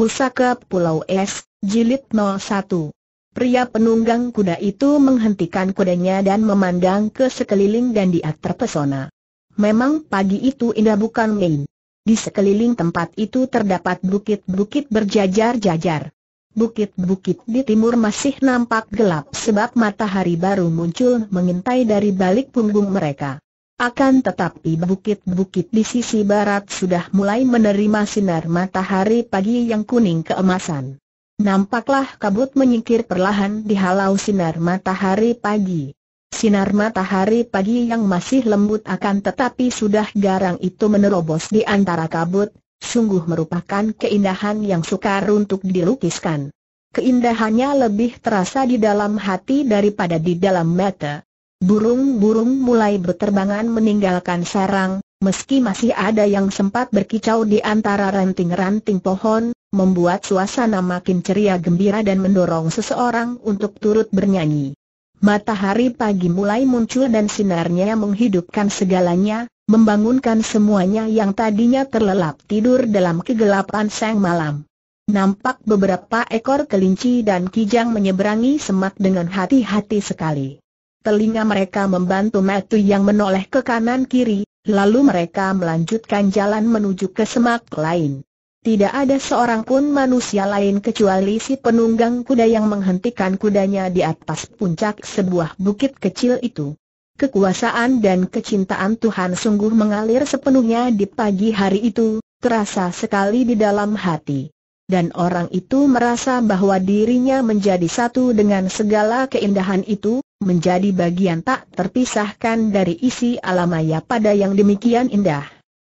Pusaka Pulau Es, Jilid 01. Pria penunggang kuda itu menghentikan kudanya dan memandang ke sekeliling dan dia terpesona. Memang pagi itu indah bukan main. Di sekeliling tempat itu terdapat bukit-bukit berjajar-jajar. Bukit-bukit di timur masih nampak gelap sebab matahari baru muncul mengintai dari balik punggung mereka. Akan tetapi bukit-bukit di sisi barat sudah mulai menerima sinar matahari pagi yang kuning keemasan. Nampaklah kabut menyingkir perlahan dihalau sinar matahari pagi. Sinar matahari pagi yang masih lembut akan tetapi sudah garang itu menerobos di antara kabut, sungguh merupakan keindahan yang sukar untuk dilukiskan. Keindahannya lebih terasa di dalam hati daripada di dalam mata. Burung-burung mulai berterbangan meninggalkan sarang, meski masih ada yang sempat berkicau di antara ranting-ranting pohon, membuat suasana makin ceria gembira dan mendorong seseorang untuk turut bernyanyi. Matahari pagi mulai muncul dan sinarnya menghidupkan segalanya, membangunkan semuanya yang tadinya terlelap tidur dalam kegelapan sang malam. Nampak beberapa ekor kelinci dan kijang menyeberangi semak dengan hati-hati sekali telinga mereka membantu matu yang menoleh ke kanan-kiri, lalu mereka melanjutkan jalan menuju ke semak lain. Tidak ada seorang pun manusia lain kecuali si penunggang kuda yang menghentikan kudanya di atas puncak sebuah bukit kecil itu. Kekuasaan dan kecintaan Tuhan sungguh mengalir sepenuhnya di pagi hari itu, terasa sekali di dalam hati. Dan orang itu merasa bahwa dirinya menjadi satu dengan segala keindahan itu, menjadi bagian tak terpisahkan dari isi alamaya pada yang demikian indah.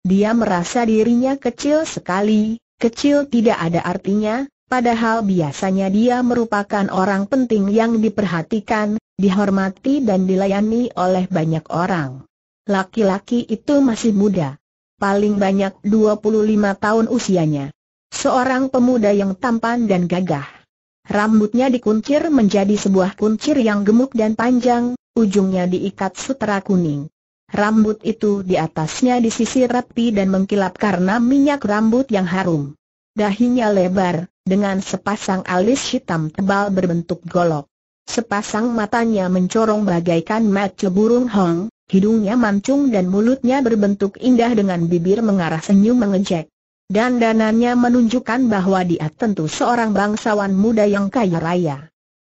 Dia merasa dirinya kecil sekali, kecil tidak ada artinya, padahal biasanya dia merupakan orang penting yang diperhatikan, dihormati dan dilayani oleh banyak orang. Laki-laki itu masih muda. Paling banyak 25 tahun usianya. Seorang pemuda yang tampan dan gagah. Rambutnya dikuncir menjadi sebuah kuncir yang gemuk dan panjang, ujungnya diikat sutera kuning. Rambut itu di atasnya disisir rapi dan mengkilap karena minyak rambut yang harum. Dahinya lebar, dengan sepasang alis hitam tebal berbentuk golok. Sepasang matanya mencorong bagaikan mata burung hong, hidungnya mancung dan mulutnya berbentuk indah dengan bibir mengarah senyum mengejek. Dan dananya menunjukkan bahwa dia tentu seorang bangsawan muda yang kaya raya.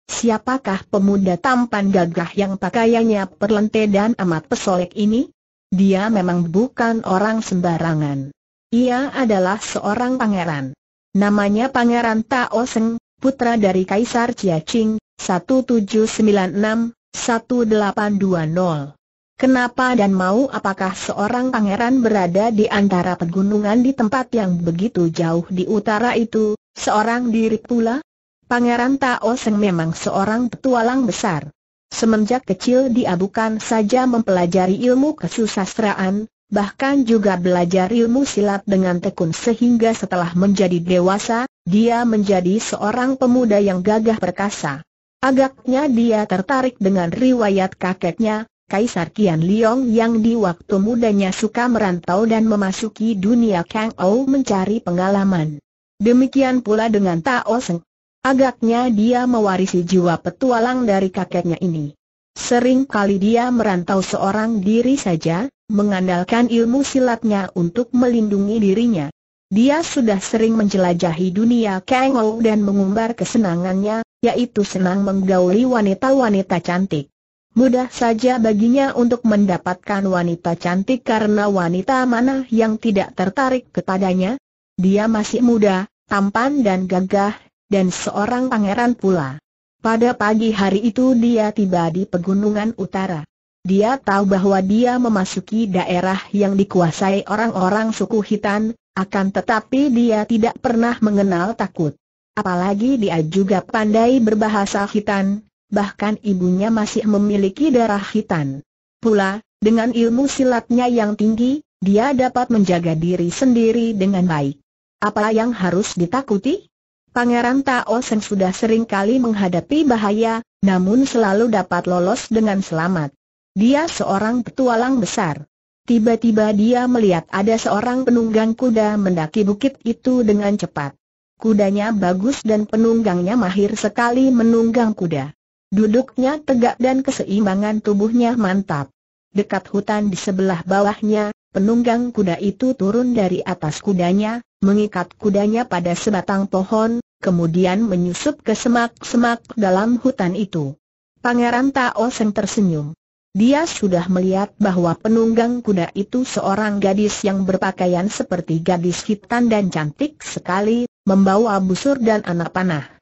Siapakah pemuda tampan gagah yang pakaiannya perlente dan amat pesolek ini? Dia memang bukan orang sembarangan. Ia adalah seorang pangeran. Namanya Pangeran Tao Seng, putra dari Kaisar Chia Ching, 1796-1820. Kenapa dan mau apakah seorang pangeran berada di antara pegunungan di tempat yang begitu jauh di utara itu, seorang diri pula? Pangeran Tao Seng memang seorang petualang besar. Semenjak kecil dia bukan saja mempelajari ilmu kesusastraan, bahkan juga belajar ilmu silat dengan tekun sehingga setelah menjadi dewasa, dia menjadi seorang pemuda yang gagah perkasa. Agaknya dia tertarik dengan riwayat kakeknya, Kaisar Qian Liong yang di waktu mudanya suka merantau dan memasuki dunia Kang Ou mencari pengalaman. Demikian pula dengan Tao Seng. Agaknya dia mewarisi jiwa petualang dari kakeknya ini. Sering kali dia merantau seorang diri saja, mengandalkan ilmu silatnya untuk melindungi dirinya. Dia sudah sering menjelajahi dunia Kang Ou dan mengumbar kesenangannya, yaitu senang menggauli wanita-wanita cantik. Mudah saja baginya untuk mendapatkan wanita cantik karena wanita mana yang tidak tertarik kepadanya? Dia masih muda, tampan dan gagah, dan seorang pangeran pula. Pada pagi hari itu dia tiba di pegunungan utara. Dia tahu bahwa dia memasuki daerah yang dikuasai orang-orang suku Hitan, akan tetapi dia tidak pernah mengenal takut. Apalagi dia juga pandai berbahasa Hitan, bahkan ibunya masih memiliki darah hitam. Pula, dengan ilmu silatnya yang tinggi, dia dapat menjaga diri sendiri dengan baik. Apa yang harus ditakuti? Pangeran Tao Sen sudah sering kali menghadapi bahaya, namun selalu dapat lolos dengan selamat. Dia seorang petualang besar. Tiba-tiba dia melihat ada seorang penunggang kuda mendaki bukit itu dengan cepat. Kudanya bagus dan penunggangnya mahir sekali menunggang kuda. Duduknya tegak dan keseimbangan tubuhnya mantap. Dekat hutan di sebelah bawahnya, penunggang kuda itu turun dari atas kudanya, mengikat kudanya pada sebatang pohon, kemudian menyusup ke semak-semak dalam hutan itu. Pangeran Tao Seng tersenyum. Dia sudah melihat bahwa penunggang kuda itu seorang gadis yang berpakaian seperti gadis hitam dan cantik sekali, membawa busur dan anak panah.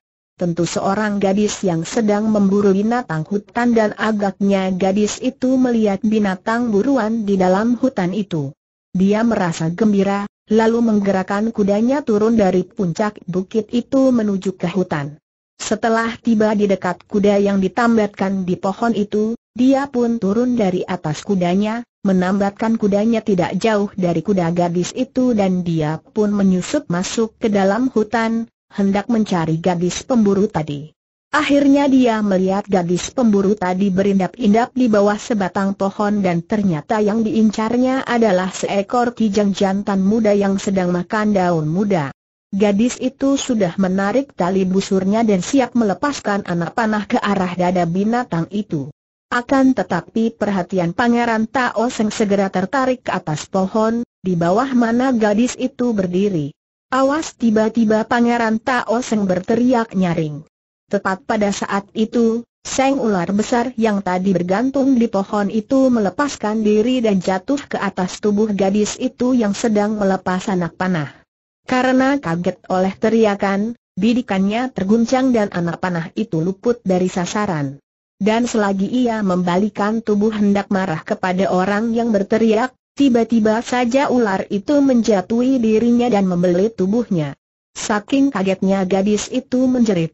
Tentu seorang gadis yang sedang memburu binatang hutan dan agaknya gadis itu melihat binatang buruan di dalam hutan itu. Dia merasa gembira, lalu menggerakkan kudanya turun dari puncak bukit itu menuju ke hutan. Setelah tiba di dekat kuda yang ditambatkan di pohon itu, dia pun turun dari atas kudanya, menambatkan kudanya tidak jauh dari kuda gadis itu dan dia pun menyusup masuk ke dalam hutan, hendak mencari gadis pemburu tadi. Akhirnya dia melihat gadis pemburu tadi berindap-indap di bawah sebatang pohon dan ternyata yang diincarnya adalah seekor kijang jantan muda yang sedang makan daun muda. Gadis itu sudah menarik tali busurnya dan siap melepaskan anak panah ke arah dada binatang itu. Akan tetapi perhatian Pangeran Tao Seng segera tertarik ke atas pohon, di bawah mana gadis itu berdiri. Awas tiba-tiba Pangeran Tao Seng berteriak nyaring. Tepat pada saat itu, Seng ular besar yang tadi bergantung di pohon itu melepaskan diri dan jatuh ke atas tubuh gadis itu yang sedang melepas anak panah. Karena kaget oleh teriakan, bidikannya terguncang dan anak panah itu luput dari sasaran. Dan selagi ia membalikan tubuh hendak marah kepada orang yang berteriak, Tiba-tiba saja ular itu menjatuhi dirinya dan membelit tubuhnya. Saking kagetnya gadis itu menjerit.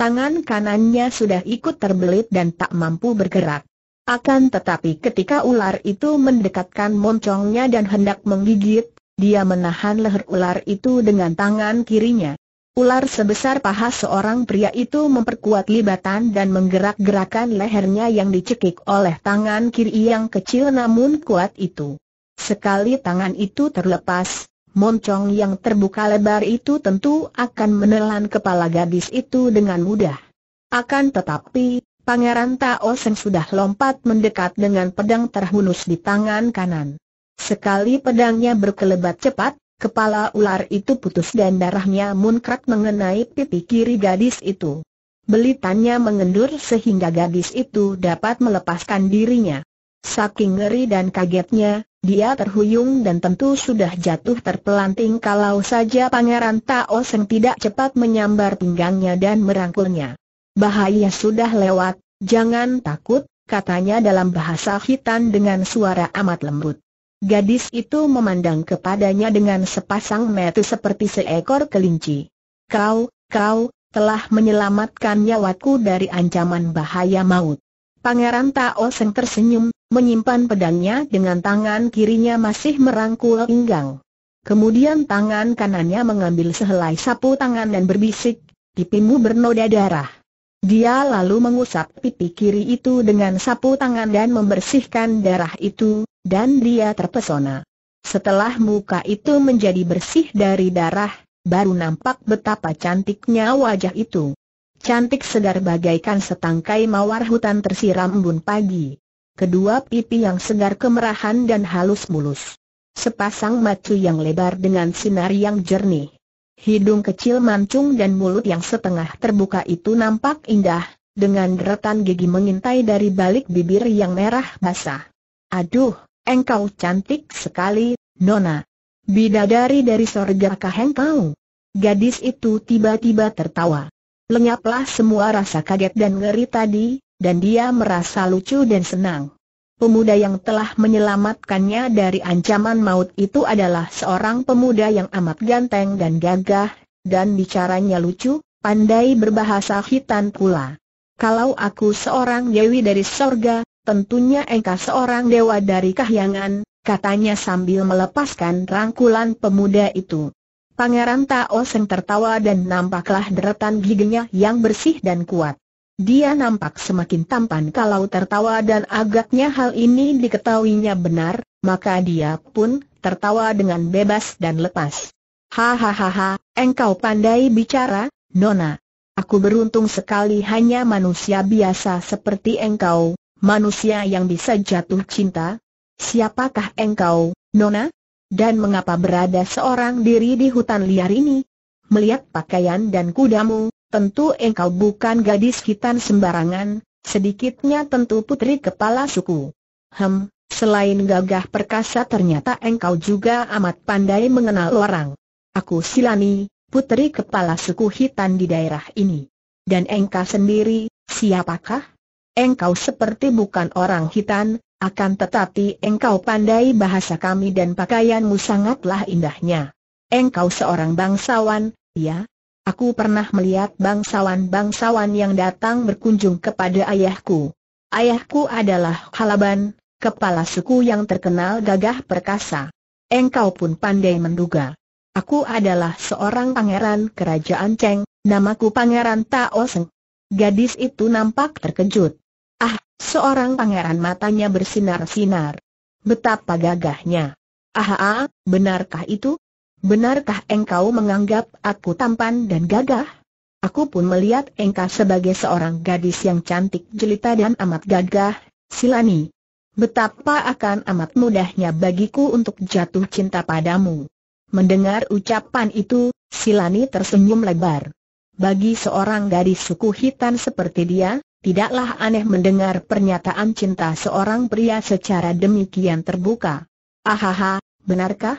Tangan kanannya sudah ikut terbelit dan tak mampu bergerak. Akan tetapi ketika ular itu mendekatkan moncongnya dan hendak menggigit, dia menahan leher ular itu dengan tangan kirinya. Ular sebesar paha seorang pria itu memperkuat libatan dan menggerak-gerakan lehernya yang dicekik oleh tangan kiri yang kecil namun kuat itu. Sekali tangan itu terlepas, moncong yang terbuka lebar itu tentu akan menelan kepala gadis itu dengan mudah. Akan tetapi, Pangeran Tao Seng sudah lompat mendekat dengan pedang terhunus di tangan kanan. Sekali pedangnya berkelebat cepat, kepala ular itu putus dan darahnya munkrat mengenai pipi kiri gadis itu. Belitannya mengendur sehingga gadis itu dapat melepaskan dirinya. Saking ngeri dan kagetnya, dia terhuyung dan tentu sudah jatuh terpelanting kalau saja Pangeran Tao Seng tidak cepat menyambar pinggangnya dan merangkulnya. Bahaya sudah lewat, jangan takut, katanya dalam bahasa hitan dengan suara amat lembut. Gadis itu memandang kepadanya dengan sepasang mata seperti seekor kelinci. Kau, kau, telah menyelamatkan nyawaku dari ancaman bahaya maut. Pangeran Tao Seng tersenyum, menyimpan pedangnya dengan tangan kirinya masih merangkul pinggang. Kemudian tangan kanannya mengambil sehelai sapu tangan dan berbisik, pipimu bernoda darah. Dia lalu mengusap pipi kiri itu dengan sapu tangan dan membersihkan darah itu, dan dia terpesona. Setelah muka itu menjadi bersih dari darah, baru nampak betapa cantiknya wajah itu. Cantik segar bagaikan setangkai mawar hutan tersiram embun pagi. Kedua pipi yang segar kemerahan dan halus mulus. Sepasang mata yang lebar dengan sinar yang jernih. Hidung kecil mancung dan mulut yang setengah terbuka itu nampak indah, dengan deretan gigi mengintai dari balik bibir yang merah basah. Aduh, engkau cantik sekali, Nona. Bidadari dari sorga kah engkau? Gadis itu tiba-tiba tertawa lenyaplah semua rasa kaget dan ngeri tadi, dan dia merasa lucu dan senang. Pemuda yang telah menyelamatkannya dari ancaman maut itu adalah seorang pemuda yang amat ganteng dan gagah, dan bicaranya lucu, pandai berbahasa hitam pula. Kalau aku seorang dewi dari sorga, tentunya engkau seorang dewa dari kahyangan, katanya sambil melepaskan rangkulan pemuda itu. Pangeran Tao Seng tertawa dan nampaklah deretan giginya yang bersih dan kuat. Dia nampak semakin tampan kalau tertawa dan agaknya hal ini diketahuinya benar, maka dia pun tertawa dengan bebas dan lepas. Hahaha, engkau pandai bicara, Nona. Aku beruntung sekali hanya manusia biasa seperti engkau, manusia yang bisa jatuh cinta. Siapakah engkau, Nona? Dan mengapa berada seorang diri di hutan liar ini? Melihat pakaian dan kudamu, tentu engkau bukan gadis hitam sembarangan, sedikitnya tentu putri kepala suku. Hem, selain gagah perkasa ternyata engkau juga amat pandai mengenal orang. Aku Silani, putri kepala suku hitam di daerah ini. Dan engkau sendiri, siapakah? Engkau seperti bukan orang hitam, akan tetapi engkau pandai bahasa kami dan pakaianmu sangatlah indahnya. Engkau seorang bangsawan, ya? Aku pernah melihat bangsawan-bangsawan yang datang berkunjung kepada ayahku. Ayahku adalah Halaban, kepala suku yang terkenal gagah perkasa. Engkau pun pandai menduga. Aku adalah seorang pangeran kerajaan Cheng, namaku Pangeran Tao Seng. Gadis itu nampak terkejut. Ah, seorang pangeran matanya bersinar-sinar. Betapa gagahnya. Ah, ah, benarkah itu? Benarkah engkau menganggap aku tampan dan gagah? Aku pun melihat engkau sebagai seorang gadis yang cantik jelita dan amat gagah, Silani. Betapa akan amat mudahnya bagiku untuk jatuh cinta padamu. Mendengar ucapan itu, Silani tersenyum lebar. Bagi seorang gadis suku hitam seperti dia, Tidaklah aneh mendengar pernyataan cinta seorang pria secara demikian terbuka. Ahaha, benarkah?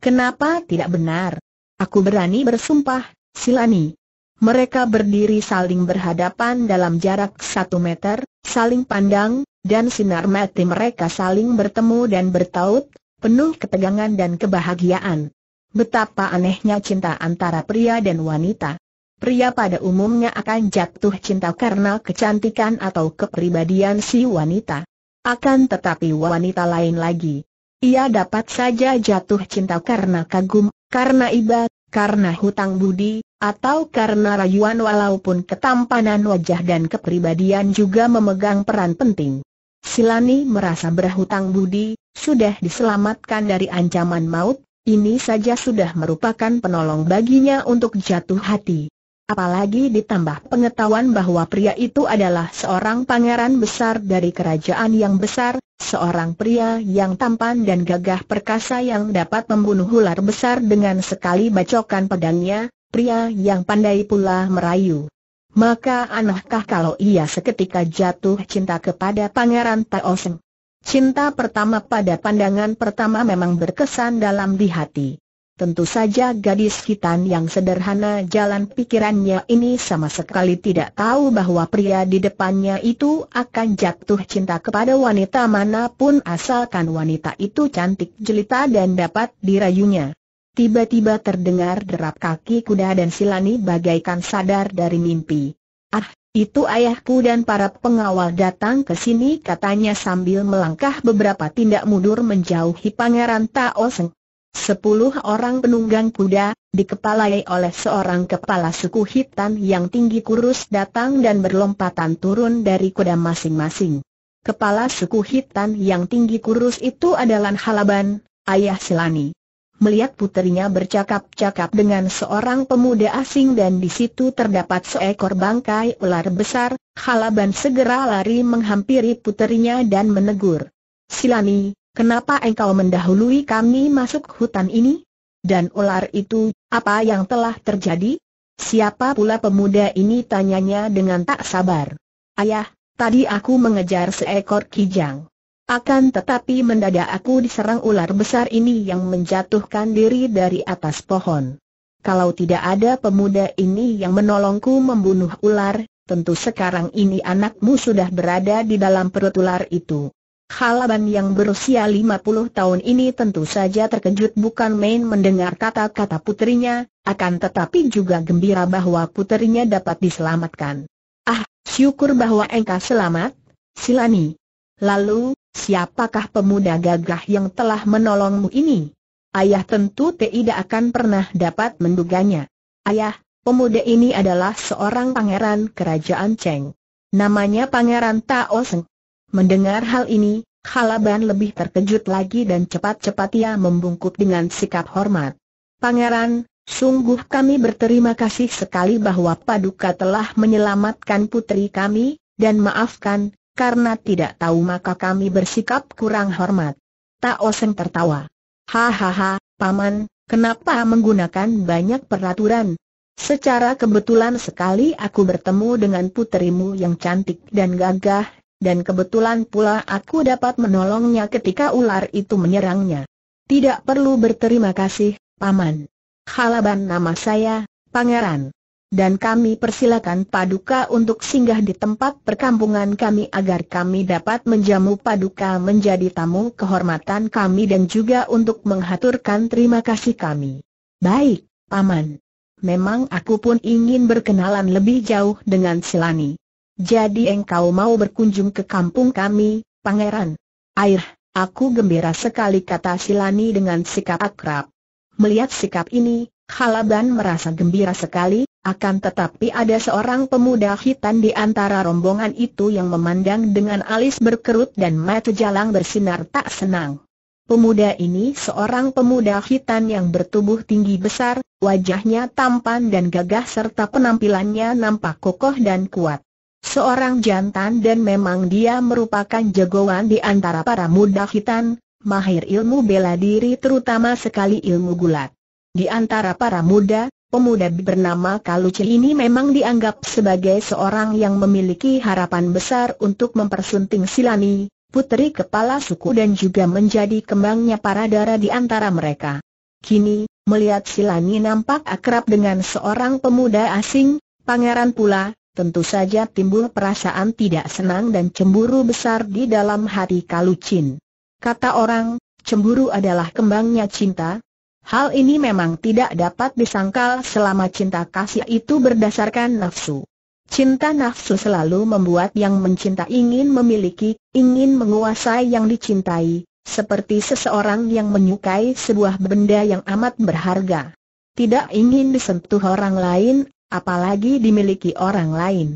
Kenapa tidak benar? Aku berani bersumpah, Silani. Mereka berdiri saling berhadapan dalam jarak satu meter, saling pandang, dan sinar mati mereka saling bertemu dan bertaut, penuh ketegangan dan kebahagiaan. Betapa anehnya cinta antara pria dan wanita. Pria pada umumnya akan jatuh cinta karena kecantikan atau kepribadian si wanita. Akan tetapi wanita lain lagi. Ia dapat saja jatuh cinta karena kagum, karena iba, karena hutang budi, atau karena rayuan walaupun ketampanan wajah dan kepribadian juga memegang peran penting. Silani merasa berhutang budi, sudah diselamatkan dari ancaman maut, ini saja sudah merupakan penolong baginya untuk jatuh hati. Apalagi ditambah pengetahuan bahwa pria itu adalah seorang pangeran besar dari kerajaan yang besar, seorang pria yang tampan dan gagah perkasa yang dapat membunuh ular besar dengan sekali bacokan pedangnya, pria yang pandai pula merayu. Maka anehkah kalau ia seketika jatuh cinta kepada pangeran Taoseng? Cinta pertama pada pandangan pertama memang berkesan dalam di hati. Tentu saja gadis hitam yang sederhana jalan pikirannya ini sama sekali tidak tahu bahwa pria di depannya itu akan jatuh cinta kepada wanita manapun asalkan wanita itu cantik jelita dan dapat dirayunya. Tiba-tiba terdengar derap kaki kuda dan Silani bagaikan sadar dari mimpi. Ah, itu ayahku dan para pengawal datang ke sini katanya sambil melangkah beberapa tindak mundur menjauhi pangeran Tao Seng. Sepuluh orang penunggang kuda, dikepalai oleh seorang kepala suku hitam yang tinggi kurus datang dan berlompatan turun dari kuda masing-masing. Kepala suku hitam yang tinggi kurus itu adalah Halaban, ayah Silani. Melihat putrinya bercakap-cakap dengan seorang pemuda asing dan di situ terdapat seekor bangkai ular besar, Halaban segera lari menghampiri putrinya dan menegur. Silani, Kenapa engkau mendahului kami masuk hutan ini? Dan ular itu, apa yang telah terjadi? Siapa pula pemuda ini tanyanya dengan tak sabar. Ayah, tadi aku mengejar seekor kijang. Akan tetapi mendadak aku diserang ular besar ini yang menjatuhkan diri dari atas pohon. Kalau tidak ada pemuda ini yang menolongku membunuh ular, tentu sekarang ini anakmu sudah berada di dalam perut ular itu. Halaban yang berusia 50 tahun ini tentu saja terkejut bukan main mendengar kata-kata putrinya, akan tetapi juga gembira bahwa putrinya dapat diselamatkan. Ah, syukur bahwa engkau selamat, Silani. Lalu, siapakah pemuda gagah yang telah menolongmu ini? Ayah tentu tidak akan pernah dapat menduganya. Ayah, pemuda ini adalah seorang pangeran kerajaan Cheng. Namanya Pangeran Tao Seng. Mendengar hal ini, Halaban lebih terkejut lagi dan cepat-cepat ia membungkuk dengan sikap hormat. Pangeran, sungguh kami berterima kasih sekali bahwa Paduka telah menyelamatkan putri kami, dan maafkan, karena tidak tahu maka kami bersikap kurang hormat. Tak Oseng tertawa. Hahaha, Paman, kenapa menggunakan banyak peraturan? Secara kebetulan sekali aku bertemu dengan putrimu yang cantik dan gagah, dan kebetulan pula aku dapat menolongnya ketika ular itu menyerangnya. Tidak perlu berterima kasih, Paman. Halaban nama saya, Pangeran. Dan kami persilakan Paduka untuk singgah di tempat perkampungan kami agar kami dapat menjamu Paduka menjadi tamu kehormatan kami dan juga untuk menghaturkan terima kasih kami. Baik, Paman. Memang aku pun ingin berkenalan lebih jauh dengan Silani. Jadi engkau mau berkunjung ke kampung kami, pangeran? Air, aku gembira sekali kata Silani dengan sikap akrab. Melihat sikap ini, Halaban merasa gembira sekali, akan tetapi ada seorang pemuda hitam di antara rombongan itu yang memandang dengan alis berkerut dan mata jalang bersinar tak senang. Pemuda ini seorang pemuda hitam yang bertubuh tinggi besar, wajahnya tampan dan gagah serta penampilannya nampak kokoh dan kuat. Seorang jantan dan memang dia merupakan jagoan di antara para muda hitan, mahir ilmu bela diri terutama sekali ilmu gulat. Di antara para muda, pemuda bernama Kaluci ini memang dianggap sebagai seorang yang memiliki harapan besar untuk mempersunting Silani, putri kepala suku dan juga menjadi kembangnya para dara di antara mereka. Kini, melihat Silani nampak akrab dengan seorang pemuda asing, pangeran pula, tentu saja timbul perasaan tidak senang dan cemburu besar di dalam hati Kalucin. Kata orang, cemburu adalah kembangnya cinta. Hal ini memang tidak dapat disangkal selama cinta kasih itu berdasarkan nafsu. Cinta nafsu selalu membuat yang mencinta ingin memiliki, ingin menguasai yang dicintai, seperti seseorang yang menyukai sebuah benda yang amat berharga. Tidak ingin disentuh orang lain, apalagi dimiliki orang lain.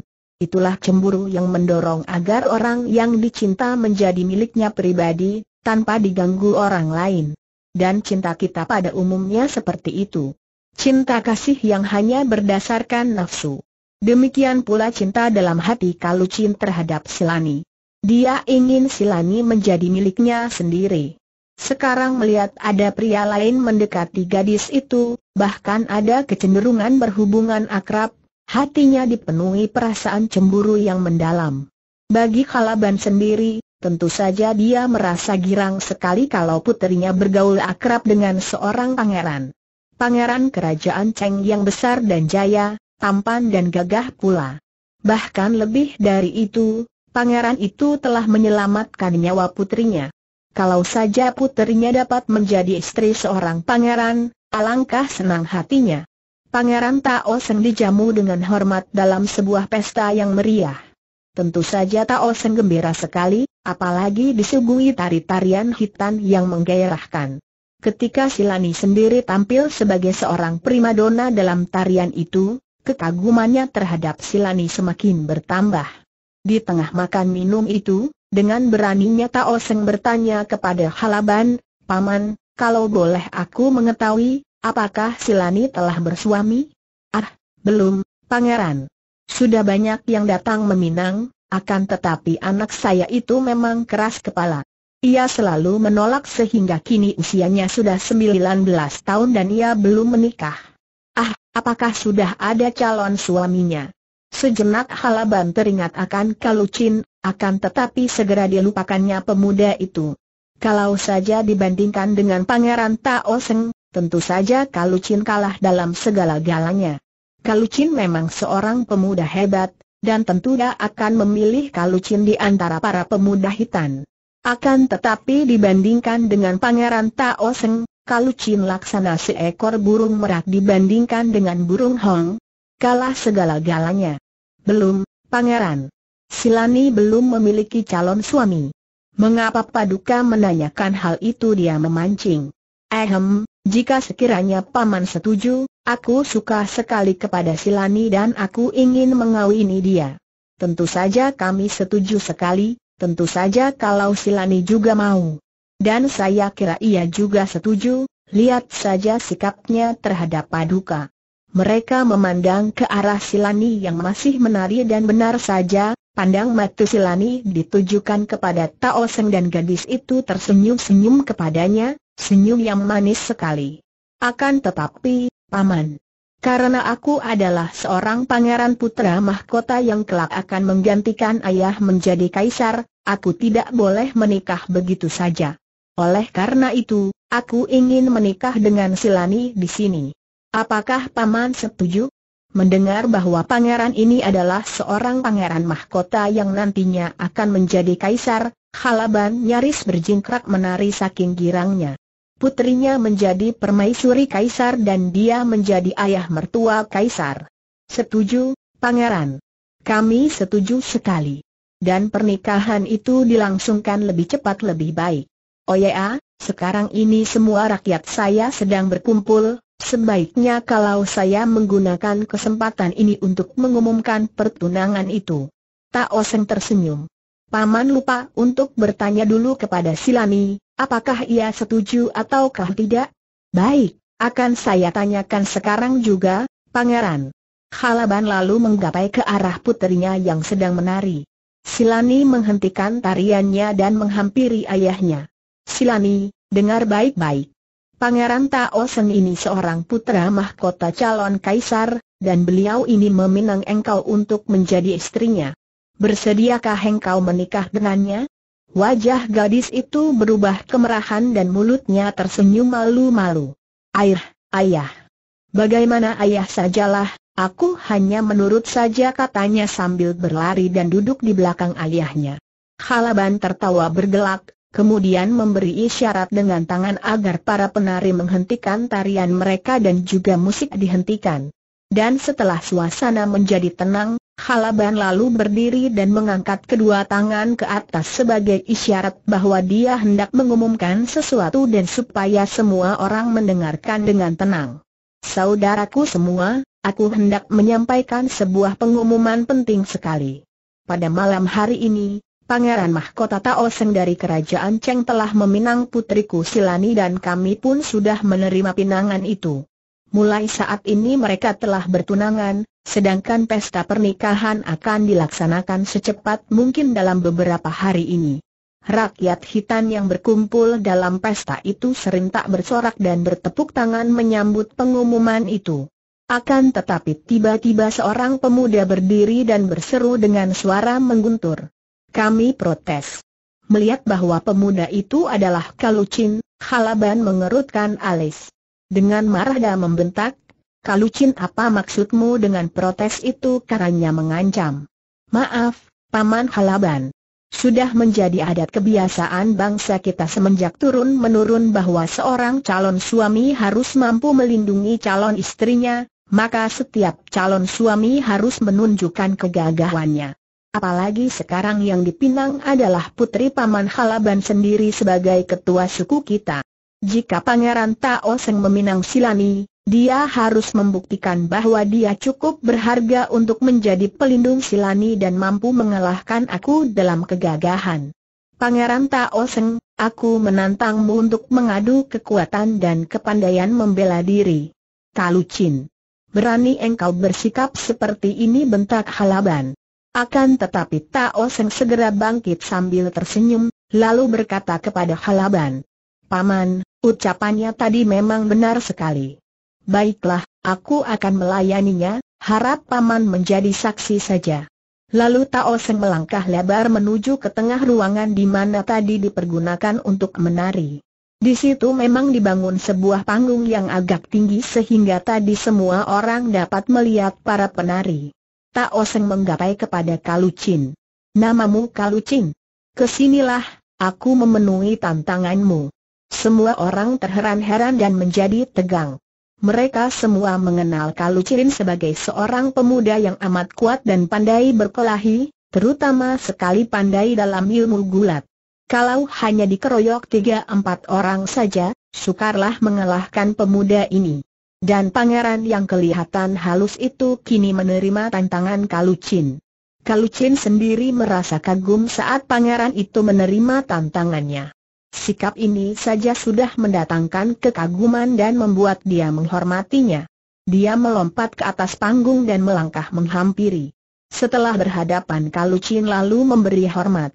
Itulah cemburu yang mendorong agar orang yang dicinta menjadi miliknya pribadi, tanpa diganggu orang lain. Dan cinta kita pada umumnya seperti itu. Cinta kasih yang hanya berdasarkan nafsu. Demikian pula cinta dalam hati Kalucin terhadap Silani. Dia ingin Silani menjadi miliknya sendiri. Sekarang melihat ada pria lain mendekati gadis itu, bahkan ada kecenderungan berhubungan akrab, hatinya dipenuhi perasaan cemburu yang mendalam. Bagi Kalaban sendiri, tentu saja dia merasa girang sekali kalau putrinya bergaul akrab dengan seorang pangeran. Pangeran kerajaan Cheng yang besar dan jaya, tampan dan gagah pula. Bahkan lebih dari itu, pangeran itu telah menyelamatkan nyawa putrinya. Kalau saja putrinya dapat menjadi istri seorang pangeran, alangkah senang hatinya. Pangeran Tao Seng dijamu dengan hormat dalam sebuah pesta yang meriah. Tentu saja Tao Seng gembira sekali, apalagi disuguhi tari-tarian hitam yang menggairahkan. Ketika Silani sendiri tampil sebagai seorang primadona dalam tarian itu, kekagumannya terhadap Silani semakin bertambah. Di tengah makan minum itu, dengan beraninya Tao Seng bertanya kepada Halaban, Paman, kalau boleh aku mengetahui, apakah Silani telah bersuami? Ah, belum, Pangeran. Sudah banyak yang datang meminang, akan tetapi anak saya itu memang keras kepala. Ia selalu menolak sehingga kini usianya sudah 19 tahun dan ia belum menikah. Ah, apakah sudah ada calon suaminya? Sejenak Halaban teringat akan Kalucin, akan tetapi segera dilupakannya pemuda itu. Kalau saja dibandingkan dengan Pangeran Tao Seng, tentu saja Kalucin kalah dalam segala galanya. Kalucin memang seorang pemuda hebat, dan tentu dia akan memilih Kalucin di antara para pemuda hitam. Akan tetapi dibandingkan dengan Pangeran Tao Seng, Kalucin laksana seekor burung merak dibandingkan dengan burung hong, kalah segala galanya. Belum, Pangeran. Silani belum memiliki calon suami. Mengapa Paduka menanyakan hal itu dia memancing? Ehem, jika sekiranya Paman setuju, aku suka sekali kepada Silani dan aku ingin mengawini dia. Tentu saja kami setuju sekali, tentu saja kalau Silani juga mau. Dan saya kira ia juga setuju, lihat saja sikapnya terhadap Paduka. Mereka memandang ke arah Silani yang masih menari dan benar saja, Pandang mata Silani ditujukan kepada Tao Seng dan gadis itu tersenyum-senyum kepadanya, senyum yang manis sekali. Akan tetapi, Paman, karena aku adalah seorang pangeran putra mahkota yang kelak akan menggantikan ayah menjadi kaisar, aku tidak boleh menikah begitu saja. Oleh karena itu, aku ingin menikah dengan Silani di sini. Apakah Paman setuju? Mendengar bahwa pangeran ini adalah seorang pangeran mahkota yang nantinya akan menjadi kaisar, Halaban nyaris berjingkrak menari saking girangnya. Putrinya menjadi permaisuri kaisar dan dia menjadi ayah mertua kaisar. Setuju, pangeran. Kami setuju sekali. Dan pernikahan itu dilangsungkan lebih cepat lebih baik. Oh ya, sekarang ini semua rakyat saya sedang berkumpul, Sebaiknya kalau saya menggunakan kesempatan ini untuk mengumumkan pertunangan itu. Tak oseng tersenyum. Paman lupa untuk bertanya dulu kepada Silani, apakah ia setuju ataukah tidak? Baik, akan saya tanyakan sekarang juga, Pangeran. Halaban lalu menggapai ke arah putrinya yang sedang menari. Silani menghentikan tariannya dan menghampiri ayahnya. Silani, dengar baik-baik. Pangeran Tao Sen ini seorang putra mahkota calon kaisar, dan beliau ini meminang engkau untuk menjadi istrinya. Bersediakah engkau menikah dengannya? Wajah gadis itu berubah kemerahan dan mulutnya tersenyum malu-malu. Air, ayah. Bagaimana ayah sajalah, aku hanya menurut saja katanya sambil berlari dan duduk di belakang ayahnya. Halaban tertawa bergelak, kemudian memberi isyarat dengan tangan agar para penari menghentikan tarian mereka dan juga musik dihentikan. Dan setelah suasana menjadi tenang, Halaban lalu berdiri dan mengangkat kedua tangan ke atas sebagai isyarat bahwa dia hendak mengumumkan sesuatu dan supaya semua orang mendengarkan dengan tenang. Saudaraku semua, aku hendak menyampaikan sebuah pengumuman penting sekali. Pada malam hari ini, Pangeran Mahkota Taoseng dari kerajaan Cheng telah meminang putriku Silani dan kami pun sudah menerima pinangan itu. Mulai saat ini mereka telah bertunangan, sedangkan pesta pernikahan akan dilaksanakan secepat mungkin dalam beberapa hari ini. Rakyat hitam yang berkumpul dalam pesta itu serentak bersorak dan bertepuk tangan menyambut pengumuman itu. Akan tetapi tiba-tiba seorang pemuda berdiri dan berseru dengan suara mengguntur. Kami protes. Melihat bahwa pemuda itu adalah Kalucin, Halaban mengerutkan alis. Dengan marah dan membentak, Kalucin apa maksudmu dengan protes itu karanya mengancam. Maaf, Paman Halaban. Sudah menjadi adat kebiasaan bangsa kita semenjak turun-menurun bahwa seorang calon suami harus mampu melindungi calon istrinya, maka setiap calon suami harus menunjukkan kegagahannya. Apalagi sekarang yang dipinang adalah putri Paman Halaban sendiri sebagai ketua suku kita. Jika Pangeran Tao Seng meminang Silani, dia harus membuktikan bahwa dia cukup berharga untuk menjadi pelindung Silani dan mampu mengalahkan aku dalam kegagahan. Pangeran Tao Seng, aku menantangmu untuk mengadu kekuatan dan kepandaian membela diri. Kalucin. Berani engkau bersikap seperti ini bentak Halaban. Akan tetapi Tao Seng segera bangkit sambil tersenyum, lalu berkata kepada Halaban. Paman, ucapannya tadi memang benar sekali. Baiklah, aku akan melayaninya, harap Paman menjadi saksi saja. Lalu Tao Seng melangkah lebar menuju ke tengah ruangan di mana tadi dipergunakan untuk menari. Di situ memang dibangun sebuah panggung yang agak tinggi sehingga tadi semua orang dapat melihat para penari. Tak Oseng menggapai kepada Kalucin. Namamu Kalucin. Kesinilah, aku memenuhi tantanganmu. Semua orang terheran-heran dan menjadi tegang. Mereka semua mengenal Kalucin sebagai seorang pemuda yang amat kuat dan pandai berkelahi, terutama sekali pandai dalam ilmu gulat. Kalau hanya dikeroyok tiga empat orang saja, sukarlah mengalahkan pemuda ini. Dan pangeran yang kelihatan halus itu kini menerima tantangan Kalucin. Kalucin sendiri merasa kagum saat pangeran itu menerima tantangannya. Sikap ini saja sudah mendatangkan kekaguman dan membuat dia menghormatinya. Dia melompat ke atas panggung dan melangkah menghampiri. Setelah berhadapan Kalucin lalu memberi hormat.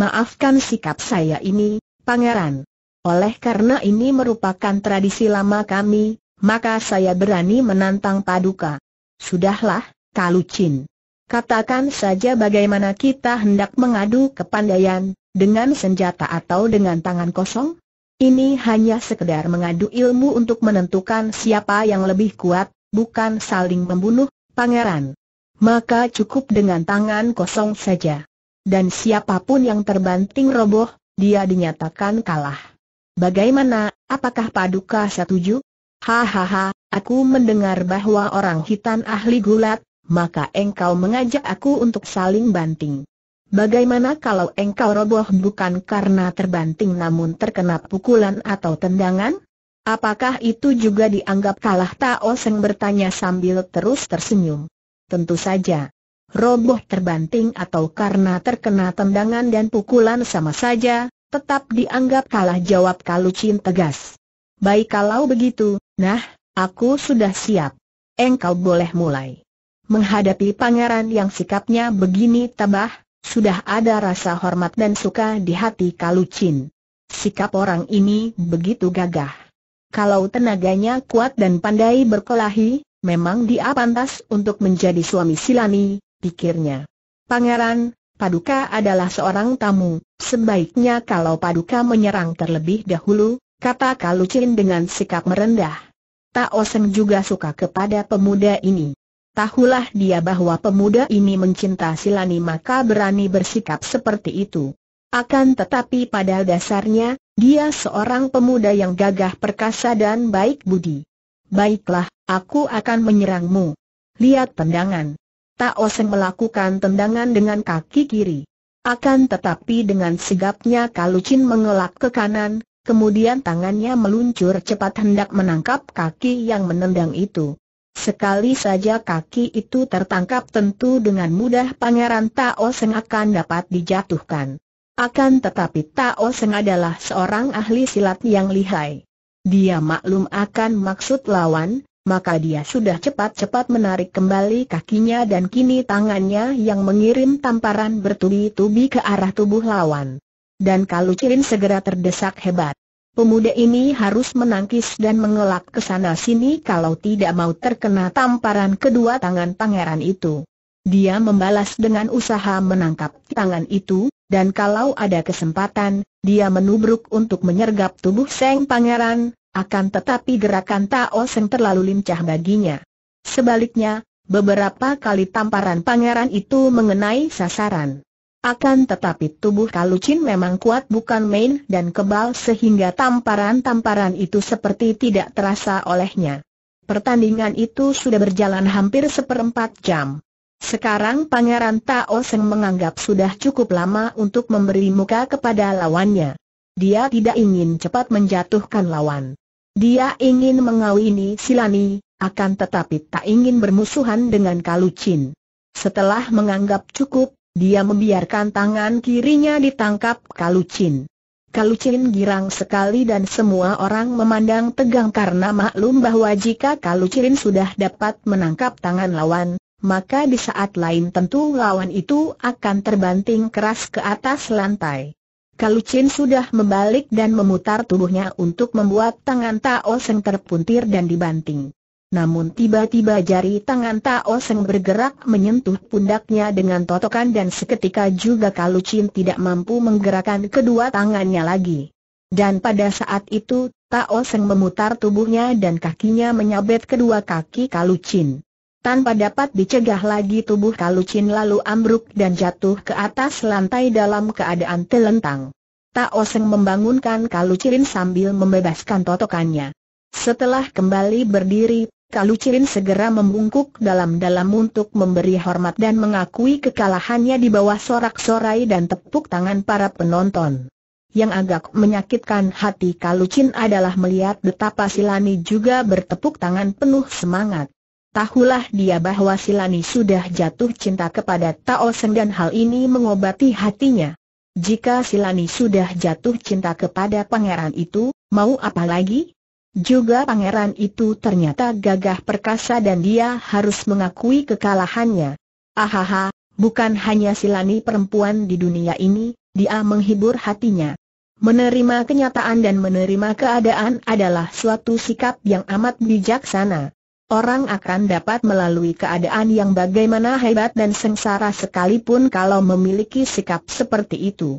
Maafkan sikap saya ini, pangeran. Oleh karena ini merupakan tradisi lama kami, maka saya berani menantang Paduka. Sudahlah, Kalucin. Katakan saja bagaimana kita hendak mengadu kepandaian, dengan senjata atau dengan tangan kosong? Ini hanya sekedar mengadu ilmu untuk menentukan siapa yang lebih kuat, bukan saling membunuh, pangeran. Maka cukup dengan tangan kosong saja. Dan siapapun yang terbanting roboh, dia dinyatakan kalah. Bagaimana, apakah Paduka setuju? Hahaha, aku mendengar bahwa orang hitam ahli gulat, maka engkau mengajak aku untuk saling banting. Bagaimana kalau engkau roboh bukan karena terbanting namun terkena pukulan atau tendangan? Apakah itu juga dianggap kalah Tao Seng bertanya sambil terus tersenyum? Tentu saja. Roboh terbanting atau karena terkena tendangan dan pukulan sama saja, tetap dianggap kalah jawab Kalucin tegas. Baik kalau begitu, nah, aku sudah siap. Engkau boleh mulai. Menghadapi pangeran yang sikapnya begini tabah, sudah ada rasa hormat dan suka di hati Kalucin. Sikap orang ini begitu gagah. Kalau tenaganya kuat dan pandai berkelahi, memang dia pantas untuk menjadi suami Silani, pikirnya. Pangeran, Paduka adalah seorang tamu, sebaiknya kalau Paduka menyerang terlebih dahulu, kata Kalucin dengan sikap merendah. Tak Oseng juga suka kepada pemuda ini. Tahulah dia bahwa pemuda ini mencinta Silani maka berani bersikap seperti itu. Akan tetapi pada dasarnya, dia seorang pemuda yang gagah perkasa dan baik budi. Baiklah, aku akan menyerangmu. Lihat tendangan. Tak Oseng melakukan tendangan dengan kaki kiri. Akan tetapi dengan sigapnya Kalucin mengelak ke kanan, kemudian tangannya meluncur cepat hendak menangkap kaki yang menendang itu. Sekali saja kaki itu tertangkap tentu dengan mudah Pangeran Tao Seng akan dapat dijatuhkan. Akan tetapi Tao Seng adalah seorang ahli silat yang lihai. Dia maklum akan maksud lawan, maka dia sudah cepat-cepat menarik kembali kakinya dan kini tangannya yang mengirim tamparan bertubi-tubi ke arah tubuh lawan dan kalau Kalucirin segera terdesak hebat. Pemuda ini harus menangkis dan mengelak ke sana sini kalau tidak mau terkena tamparan kedua tangan pangeran itu. Dia membalas dengan usaha menangkap tangan itu, dan kalau ada kesempatan, dia menubruk untuk menyergap tubuh Seng Pangeran, akan tetapi gerakan Tao Seng terlalu lincah baginya. Sebaliknya, beberapa kali tamparan pangeran itu mengenai sasaran. Akan tetapi tubuh Kalucin memang kuat bukan main dan kebal sehingga tamparan-tamparan itu seperti tidak terasa olehnya. Pertandingan itu sudah berjalan hampir seperempat jam. Sekarang Pangeran Tao Seng menganggap sudah cukup lama untuk memberi muka kepada lawannya. Dia tidak ingin cepat menjatuhkan lawan. Dia ingin mengawini Silani, akan tetapi tak ingin bermusuhan dengan Kalucin. Setelah menganggap cukup, dia membiarkan tangan kirinya ditangkap Kalucin. Kalucin girang sekali dan semua orang memandang tegang karena maklum bahwa jika Kalucin sudah dapat menangkap tangan lawan, maka di saat lain tentu lawan itu akan terbanting keras ke atas lantai. Kalucin sudah membalik dan memutar tubuhnya untuk membuat tangan Tao Seng terpuntir dan dibanting. Namun tiba-tiba jari tangan Tao Seng bergerak menyentuh pundaknya dengan totokan dan seketika juga Kalu Chin tidak mampu menggerakkan kedua tangannya lagi. Dan pada saat itu, Tao Seng memutar tubuhnya dan kakinya menyabet kedua kaki Kalu Chin Tanpa dapat dicegah lagi tubuh Kalu Chin lalu ambruk dan jatuh ke atas lantai dalam keadaan telentang. Tao Seng membangunkan Chin sambil membebaskan totokannya. Setelah kembali berdiri, Kalucirin segera membungkuk dalam-dalam untuk memberi hormat dan mengakui kekalahannya di bawah sorak-sorai dan tepuk tangan para penonton. Yang agak menyakitkan hati Kalucin adalah melihat betapa Silani juga bertepuk tangan penuh semangat. Tahulah dia bahwa Silani sudah jatuh cinta kepada Tao Seng dan hal ini mengobati hatinya. Jika Silani sudah jatuh cinta kepada pangeran itu, mau apa lagi? Juga pangeran itu ternyata gagah perkasa dan dia harus mengakui kekalahannya. Ahaha, bukan hanya Silani perempuan di dunia ini, dia menghibur hatinya. Menerima kenyataan dan menerima keadaan adalah suatu sikap yang amat bijaksana. Orang akan dapat melalui keadaan yang bagaimana hebat dan sengsara sekalipun kalau memiliki sikap seperti itu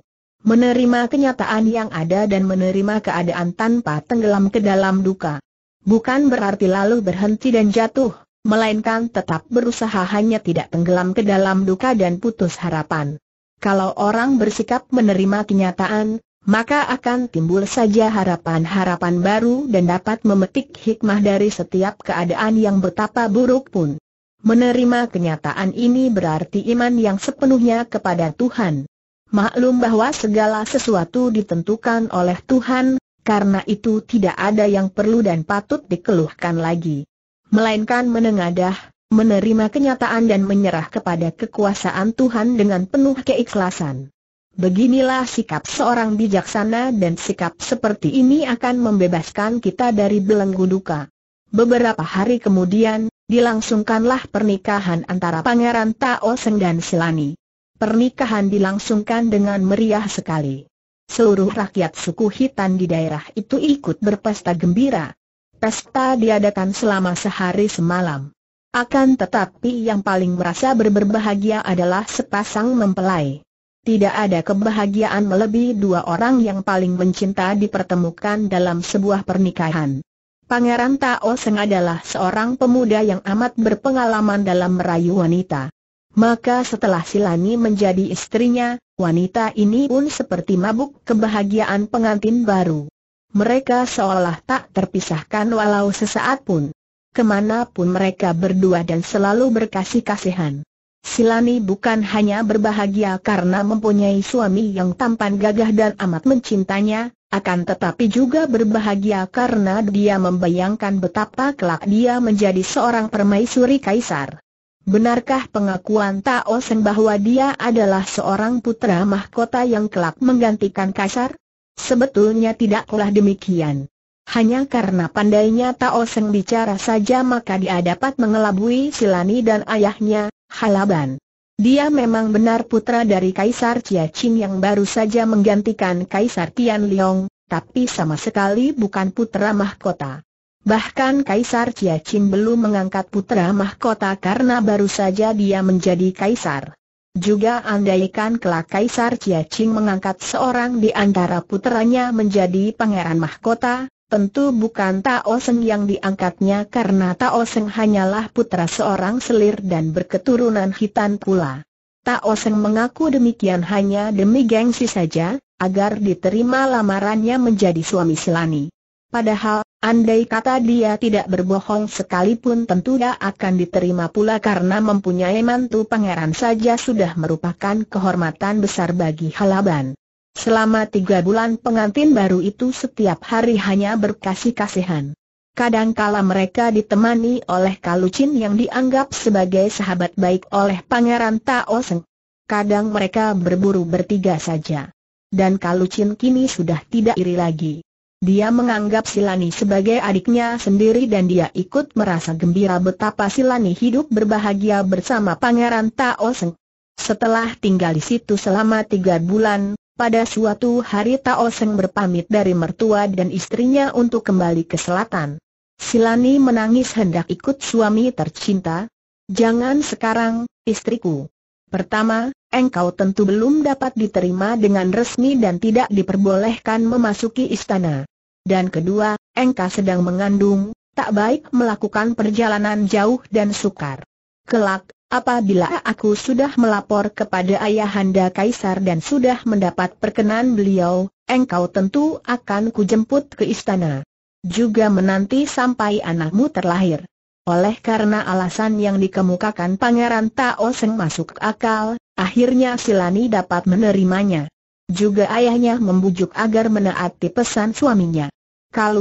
menerima kenyataan yang ada dan menerima keadaan tanpa tenggelam ke dalam duka. Bukan berarti lalu berhenti dan jatuh, melainkan tetap berusaha hanya tidak tenggelam ke dalam duka dan putus harapan. Kalau orang bersikap menerima kenyataan, maka akan timbul saja harapan-harapan baru dan dapat memetik hikmah dari setiap keadaan yang betapa buruk pun. Menerima kenyataan ini berarti iman yang sepenuhnya kepada Tuhan. Maklum bahwa segala sesuatu ditentukan oleh Tuhan, karena itu tidak ada yang perlu dan patut dikeluhkan lagi. Melainkan menengadah, menerima kenyataan dan menyerah kepada kekuasaan Tuhan dengan penuh keikhlasan. Beginilah sikap seorang bijaksana dan sikap seperti ini akan membebaskan kita dari belenggu duka. Beberapa hari kemudian, dilangsungkanlah pernikahan antara Pangeran Tao Seng dan Silani. Pernikahan dilangsungkan dengan meriah sekali. Seluruh rakyat suku Hitan di daerah itu ikut berpesta gembira. Pesta diadakan selama sehari semalam. Akan tetapi yang paling merasa berberbahagia adalah sepasang mempelai. Tidak ada kebahagiaan melebihi dua orang yang paling mencinta dipertemukan dalam sebuah pernikahan. Pangeran Tao Seng adalah seorang pemuda yang amat berpengalaman dalam merayu wanita. Maka setelah Silani menjadi istrinya, wanita ini pun seperti mabuk kebahagiaan pengantin baru. Mereka seolah tak terpisahkan walau sesaat pun. Kemanapun mereka berdua dan selalu berkasih-kasihan. Silani bukan hanya berbahagia karena mempunyai suami yang tampan gagah dan amat mencintanya, akan tetapi juga berbahagia karena dia membayangkan betapa kelak dia menjadi seorang permaisuri kaisar. Benarkah pengakuan Tao Sen bahwa dia adalah seorang putra mahkota yang kelak menggantikan kasar? Sebetulnya tidaklah demikian. Hanya karena pandainya Tao Sen bicara saja maka dia dapat mengelabui Silani dan ayahnya, Halaban. Dia memang benar putra dari Kaisar Chiachin yang baru saja menggantikan Kaisar Tian Liong, tapi sama sekali bukan putra mahkota. Bahkan Kaisar Chin belum mengangkat putra mahkota karena baru saja dia menjadi kaisar. Juga andaikan kelak Kaisar Chin mengangkat seorang di antara putranya menjadi pangeran mahkota, tentu bukan Tao Seng yang diangkatnya karena Tao Seng hanyalah putra seorang selir dan berketurunan hitam pula. Tao Seng mengaku demikian hanya demi gengsi saja, agar diterima lamarannya menjadi suami Silani. Padahal, andai kata dia tidak berbohong sekalipun tentu dia akan diterima pula karena mempunyai mantu pangeran saja sudah merupakan kehormatan besar bagi Halaban. Selama tiga bulan pengantin baru itu setiap hari hanya berkasih kasihan. Kadangkala mereka ditemani oleh Kalucin yang dianggap sebagai sahabat baik oleh Pangeran Tao Seng. Kadang mereka berburu bertiga saja. Dan Kalucin kini sudah tidak iri lagi. Dia menganggap Silani sebagai adiknya sendiri dan dia ikut merasa gembira betapa Silani hidup berbahagia bersama Pangeran Tao Seng. Setelah tinggal di situ selama tiga bulan, pada suatu hari Tao Seng berpamit dari mertua dan istrinya untuk kembali ke selatan. Silani menangis hendak ikut suami tercinta. Jangan sekarang, istriku. Pertama, engkau tentu belum dapat diterima dengan resmi dan tidak diperbolehkan memasuki istana. Dan kedua, engkau sedang mengandung, tak baik melakukan perjalanan jauh dan sukar. Kelak, apabila aku sudah melapor kepada Ayahanda Kaisar dan sudah mendapat perkenan beliau, engkau tentu akan kujemput ke istana. Juga menanti sampai anakmu terlahir. Oleh karena alasan yang dikemukakan Pangeran Tao Seng masuk akal, akhirnya Silani dapat menerimanya. Juga ayahnya membujuk agar menaati pesan suaminya.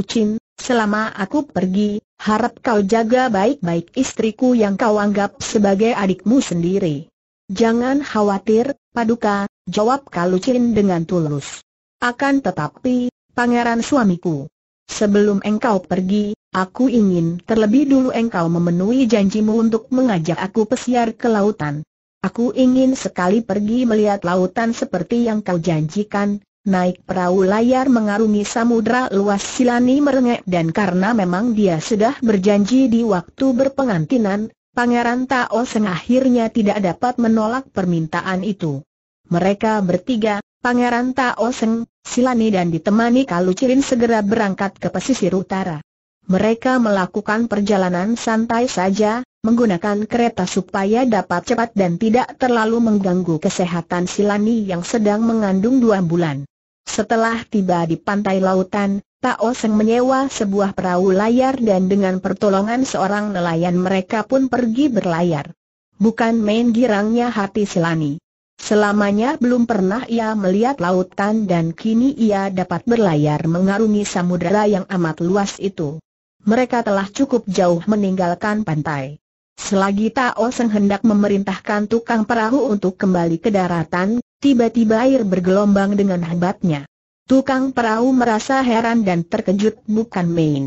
Chin, selama aku pergi, harap kau jaga baik-baik istriku yang kau anggap sebagai adikmu sendiri. Jangan khawatir, Paduka, jawab Kalu Chin dengan tulus. Akan tetapi, pangeran suamiku. Sebelum engkau pergi, aku ingin terlebih dulu engkau memenuhi janjimu untuk mengajak aku pesiar ke lautan. Aku ingin sekali pergi melihat lautan seperti yang kau janjikan, naik perahu layar mengarungi samudra luas Silani merengek dan karena memang dia sudah berjanji di waktu berpengantinan, Pangeran Tao Seng akhirnya tidak dapat menolak permintaan itu. Mereka bertiga, Pangeran Tao Seng, Silani dan ditemani Kalu Cirin segera berangkat ke pesisir utara. Mereka melakukan perjalanan santai saja, menggunakan kereta supaya dapat cepat dan tidak terlalu mengganggu kesehatan Silani yang sedang mengandung dua bulan. Setelah tiba di pantai lautan, Tao Seng menyewa sebuah perahu layar dan dengan pertolongan seorang nelayan mereka pun pergi berlayar. Bukan main girangnya hati Silani. Selamanya belum pernah ia melihat lautan dan kini ia dapat berlayar mengarungi samudera yang amat luas itu. Mereka telah cukup jauh meninggalkan pantai. Selagi Tao Seng hendak memerintahkan tukang perahu untuk kembali ke daratan, tiba-tiba air bergelombang dengan hebatnya. Tukang perahu merasa heran dan terkejut bukan main.